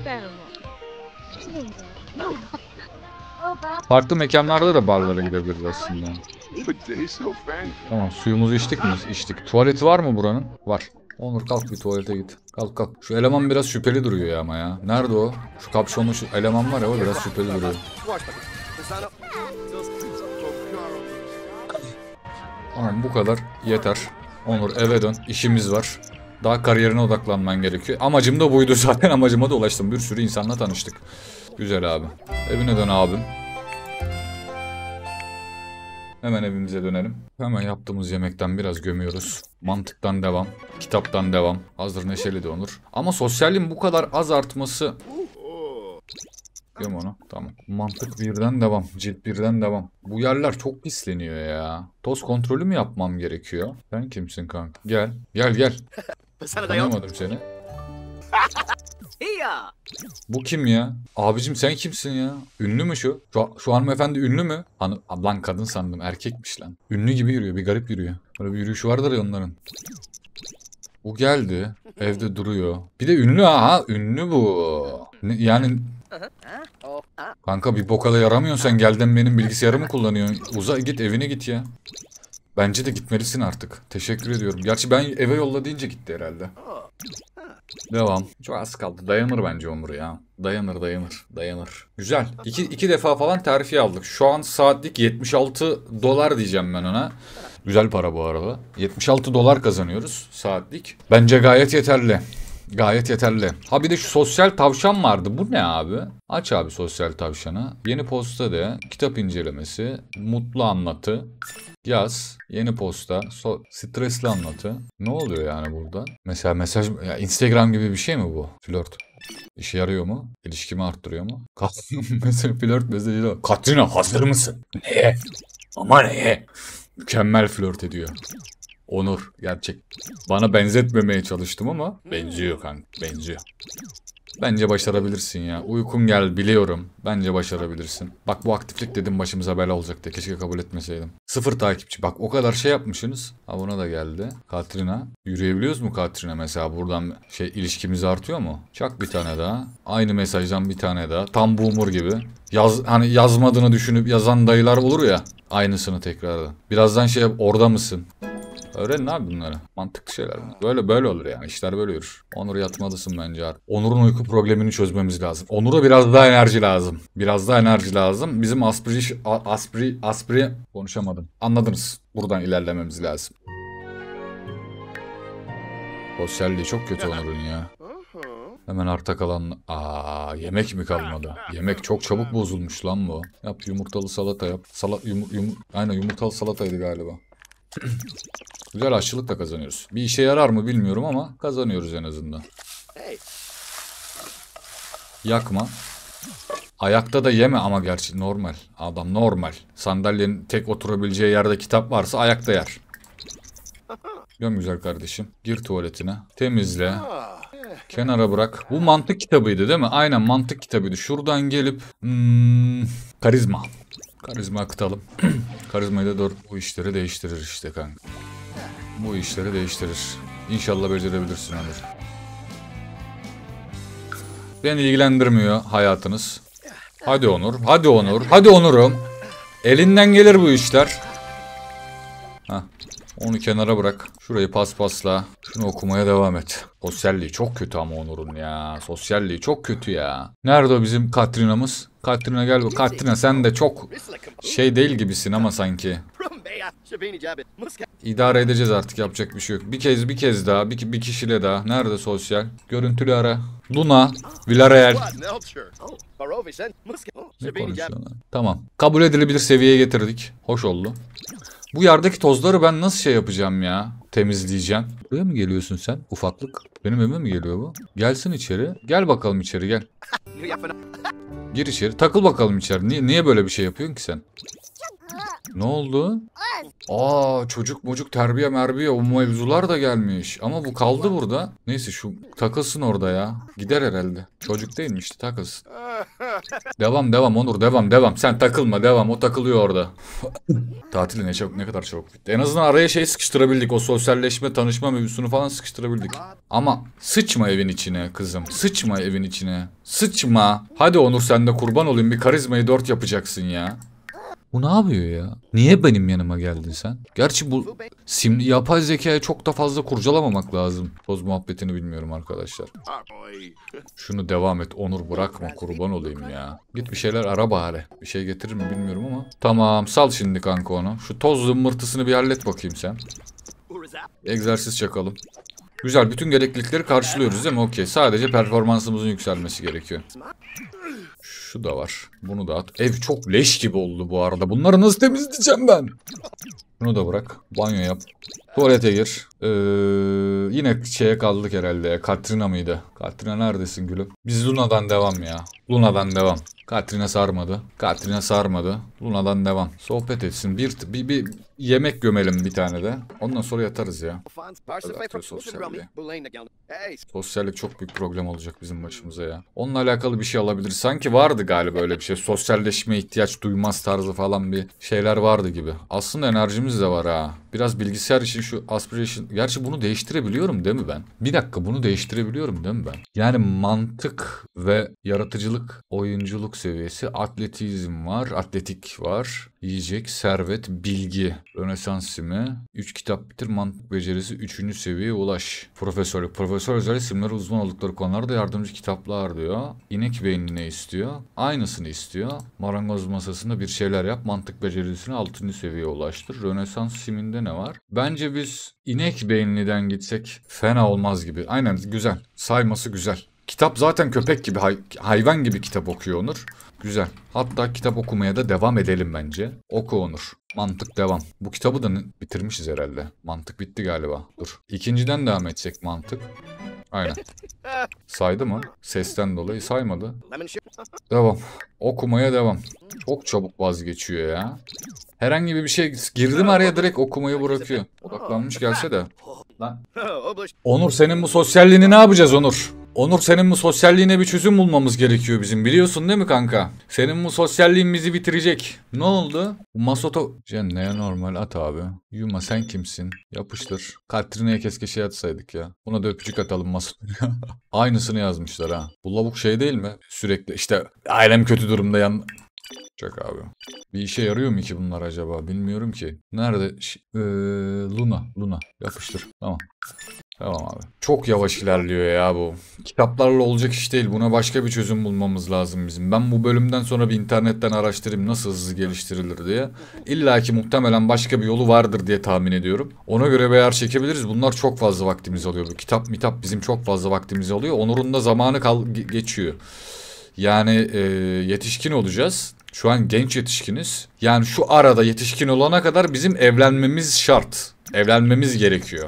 Farklı mekanlarda da barlara gidebiliriz aslında. Tamam suyumuzu içtik mi? İçtik. Tuvaleti var mı buranın? Var. Onur kalk bir tuvalete git. Kalk kalk. Şu eleman biraz şüpheli duruyor ya ama ya. Nerede o? Şu kapşonlu şu eleman var ya o biraz şüpheli duruyor. Tamam bu kadar yeter. Onur eve dön. İşimiz var. Daha kariyerine odaklanman gerekiyor. Amacım da buydu zaten. Amacıma da ulaştım. Bir sürü insanla tanıştık. Güzel abi. Evine dön abim. Hemen evimize dönelim. Hemen yaptığımız yemekten biraz gömüyoruz. Mantıktan devam. Kitaptan devam. Hazır neşeli de olur. Ama sosyalin bu kadar az artması Diyorum onu. Tamam. Mantık birden devam. Cilt birden devam. Bu yerler çok pisleniyor ya. Toz kontrolü mü yapmam gerekiyor? Sen kimsin kanka? Gel. Gel gel. ben sana Tanıyamadım seni. ya. Bu kim ya? Abicim sen kimsin ya? Ünlü mü şu? Şu, şu hanımefendi ünlü mü? Hanım, lan kadın sandım erkekmiş lan. Ünlü gibi yürüyor bir garip yürüyor. Böyle bir yürüyüşü vardır ya onların. Bu geldi. Evde duruyor. Bir de ünlü ha. Ünlü bu. Ne, yani Kanka bir bokala da yaramıyorsun sen gelden benim bilgisayarımı kullanıyorsun. Uza git evine git ya. Bence de gitmelisin artık. Teşekkür ediyorum. Gerçi ben eve yolla deyince gitti herhalde. Devam. Çok az kaldı. Dayanır bence Onur ya. Dayanır dayanır dayanır. Güzel. İki, iki defa falan terfi aldık. Şu an saatlik 76 dolar diyeceğim ben ona. Güzel para bu arada. 76 dolar kazanıyoruz saatlik. Bence gayet yeterli. Gayet yeterli. Ha bir de şu sosyal tavşan vardı. Bu ne abi? Aç abi sosyal tavşanı. Yeni posta de kitap incelemesi, mutlu anlatı, yaz, yeni posta, so stresli anlatı. Ne oluyor yani burada? Mesela mesaj, ya Instagram gibi bir şey mi bu? Flört. İşe yarıyor mu? İlişkimi arttırıyor mu? mesela flört mesajı Katrina hazır mısın? Neye? Ama neye? Mükemmel flört ediyor. Onur gerçek. Bana benzetmemeye çalıştım ama benziyor kanka. Benziyor. Bence başarabilirsin ya. Uykum gel biliyorum. Bence başarabilirsin. Bak bu aktiflik dedim başımıza bela olacaktı. Keşke kabul etmeseydim. Sıfır takipçi. Bak o kadar şey yapmışsınız. Ha buna da geldi. Katrina. Yürüyebiliyoruz mu Katrina mesela? Buradan şey ilişkimiz artıyor mu? Çak bir tane daha. Aynı mesajdan bir tane daha. Tam boomer gibi. Yaz, hani yazmadığını düşünüp yazan dayılar olur ya. Aynısını tekrardan. Birazdan şey yap. Orada mısın? Öğrenin abi bunları. Mantıklı şeyler bunlar. Böyle böyle olur yani. İşler böyle yürür. Onur yatmalısın bence artık. Onur'un uyku problemini çözmemiz lazım. Onur'a biraz daha enerji lazım. Biraz daha enerji lazım. Bizim aspri... Aspri... Aspri... Konuşamadım. Anladınız. Buradan ilerlememiz lazım. Sosyalliği çok kötü Onur'un ya. Hemen arta kalan... Aa yemek mi kalmadı? Yemek çok çabuk bozulmuş lan bu. Yap yumurtalı salata yap. Salat yum, yum... Aynen yumurtalı salataydı galiba. Güzel aşçılık da kazanıyoruz. Bir işe yarar mı bilmiyorum ama kazanıyoruz en azından. Yakma. Ayakta da yeme ama gerçi normal. Adam normal. Sandalyenin tek oturabileceği yerde kitap varsa ayakta yer. Göm güzel kardeşim. Gir tuvaletine. Temizle. Ah. Kenara bırak. Bu mantık kitabıydı değil mi? Aynen mantık kitabıydı. Şuradan gelip... Hmm, karizma. Karizma akıtalım. Karizmayı da doğru bu işleri değiştirir işte kanka bu işleri değiştirir. İnşallah becerebilirsin Ömür. Beni ilgilendirmiyor hayatınız. Hadi Onur, hadi Onur, hadi Onur'um. Elinden gelir bu işler. Heh, onu kenara bırak. Şurayı paspasla. Şunu okumaya devam et. Sosyalliği çok kötü ama Onur'un ya. Sosyalliği çok kötü ya. Nerede o bizim Katrina'mız? Katrina gel bu. Katrina sen de çok şey değil gibisin ama sanki. İdare edeceğiz artık yapacak bir şey yok. Bir kez bir kez daha bir, bir kişiyle daha. Nerede sosyal? Görüntülü ara. Luna. Villarreal. Ne konuşuyorlar? Tamam. Kabul edilebilir seviyeye getirdik. Hoş oldu. Bu yerdeki tozları ben nasıl şey yapacağım ya? Temizleyeceğim. Buraya mı geliyorsun sen ufaklık? Benim evime mi geliyor bu? Gelsin içeri. Gel bakalım içeri gel. Gir içeri. Takıl bakalım içeri. Niye, niye böyle bir şey yapıyorsun ki sen? Ne oldu? Aa çocuk mucuk terbiye merbiye o mevzular da gelmiş. Ama bu kaldı burada. Neyse şu takılsın orada ya. Gider herhalde. Çocuk değilmiş de takılsın. Devam devam Onur devam devam. Sen takılma devam o takılıyor orada. Tatili ne çabuk ne kadar çabuk bitti. En azından araya şey sıkıştırabildik. O sosyalleşme tanışma mevzusunu falan sıkıştırabildik. Ama sıçma evin içine kızım. Sıçma evin içine. Sıçma. Hadi Onur sen de kurban olayım bir karizmayı dört yapacaksın ya. Bu ne yapıyor ya? Niye benim yanıma geldin sen? Gerçi bu sim yapay zekaya çok da fazla kurcalamamak lazım. Toz muhabbetini bilmiyorum arkadaşlar. Şunu devam et Onur bırakma kurban olayım ya. Git bir şeyler ara bari. Bir şey getirir mi bilmiyorum ama. Tamam sal şimdi kanka onu. Şu toz zımbırtısını bir hallet bakayım sen. Egzersiz çakalım. Güzel bütün gereklilikleri karşılıyoruz değil mi? Okey sadece performansımızın yükselmesi gerekiyor. Şu da var. Bunu da at. Ev çok leş gibi oldu bu arada. Bunları nasıl temizleyeceğim ben? Bunu da bırak. Banyo yap. Tuvalete gir. Ee, yine şeye kaldık herhalde. Katrina mıydı? Katrina neredesin gülüm? Biz Luna'dan devam ya. Luna'dan devam. Katrina sarmadı. Katrina sarmadı. Luna'dan devam. Sohbet etsin. Bir, bir, bir yemek gömelim bir tane de. Ondan sonra yatarız ya. Sosyalliği. Sosyallik çok büyük problem olacak bizim başımıza ya. Onunla alakalı bir şey alabilir. Sanki vardı galiba öyle bir şey. Sosyalleşmeye ihtiyaç duymaz tarzı falan bir şeyler vardı gibi. Aslında enerjimiz Şeyimiz de var ha. Biraz bilgisayar için şu aspiration... Gerçi bunu değiştirebiliyorum değil mi ben? Bir dakika bunu değiştirebiliyorum değil mi ben? Yani mantık ve yaratıcılık, oyunculuk seviyesi, atletizm var, atletik var. Yiyecek, servet, bilgi. Rönesans simi. 3 kitap bitir, mantık becerisi 3. seviyeye ulaş. Profesörlük. Profesör özel isimler uzman oldukları konularda yardımcı kitaplar diyor. İnek beynini ne istiyor? Aynısını istiyor. Marangoz masasında bir şeyler yap, mantık becerisini 6. seviyeye ulaştır. Rönesans siminde ne var? Bence biz inek beynliden gitsek fena olmaz gibi. Aynen güzel. Sayması güzel. Kitap zaten köpek gibi, hay hayvan gibi kitap okuyor Onur. Güzel. Hatta kitap okumaya da devam edelim bence. Oku Onur. Mantık devam. Bu kitabı da bitirmişiz herhalde. Mantık bitti galiba. Dur. İkinciden devam edecek mantık. Aynen. Saydı mı? Sesten dolayı saymadı. Devam. Okumaya devam. Çok çabuk vazgeçiyor ya. Herhangi bir şey girdim araya direkt okumayı bırakıyor. Odaklanmış gelse de. Lan. Onur senin bu sosyalliğini ne yapacağız Onur? Onur senin bu sosyalliğine bir çözüm bulmamız gerekiyor bizim biliyorsun değil mi kanka? Senin bu sosyalliğin bizi bitirecek. Ne oldu? Masoto... Cem neye normal at abi. Yuma sen kimsin? Yapıştır. Katrina'ya keşke şey atsaydık ya. Buna da öpücük atalım Masoto'ya. Aynısını yazmışlar ha. Bu lavuk şey değil mi? Sürekli işte ailem kötü durumda yan... Çak abi. Bir işe yarıyor mu ki bunlar acaba? Bilmiyorum ki. Nerede? Ş ee, Luna. Luna. Yapıştır. Tamam. Tamam abi. Çok yavaş ilerliyor ya bu. Kitaplarla olacak iş değil. Buna başka bir çözüm bulmamız lazım bizim. Ben bu bölümden sonra bir internetten araştırayım nasıl hızlı geliştirilir diye. İlla ki muhtemelen başka bir yolu vardır diye tahmin ediyorum. Ona göre bir ayar çekebiliriz. Bunlar çok fazla vaktimiz alıyor. Bu kitap mitap bizim çok fazla vaktimiz alıyor. Onur'un da zamanı kal geçiyor. Yani e, yetişkin olacağız. Şu an genç yetişkiniz. Yani şu arada yetişkin olana kadar bizim evlenmemiz şart. Evlenmemiz gerekiyor.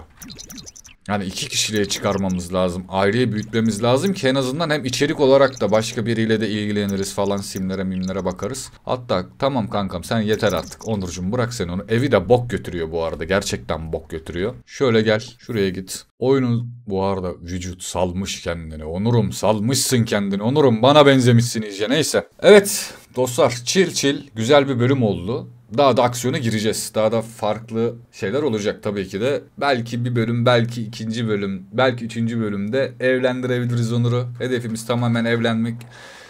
Yani iki kişiliğe çıkarmamız lazım. Aileye büyütmemiz lazım ki en azından hem içerik olarak da başka biriyle de ilgileniriz falan simlere mimlere bakarız. Hatta tamam kankam sen yeter artık Onurcuğum bırak sen onu. Evi de bok götürüyor bu arada gerçekten bok götürüyor. Şöyle gel şuraya git. Oyunun bu arada vücut salmış kendini. Onurum salmışsın kendini. Onurum bana benzemişsin iyice neyse. Evet dostlar çil çil güzel bir bölüm oldu daha da aksiyona gireceğiz. Daha da farklı şeyler olacak tabii ki de. Belki bir bölüm, belki ikinci bölüm, belki üçüncü bölümde evlendirebiliriz Onur'u. Hedefimiz tamamen evlenmek.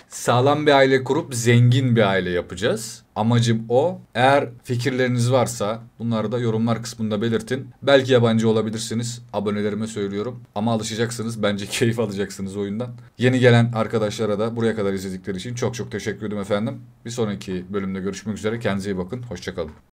Sağlam bir aile kurup zengin bir aile yapacağız. Amacım o. Eğer fikirleriniz varsa bunları da yorumlar kısmında belirtin. Belki yabancı olabilirsiniz. Abonelerime söylüyorum. Ama alışacaksınız. Bence keyif alacaksınız oyundan. Yeni gelen arkadaşlara da buraya kadar izledikleri için çok çok teşekkür ederim efendim. Bir sonraki bölümde görüşmek üzere. Kendinize iyi bakın. Hoşçakalın.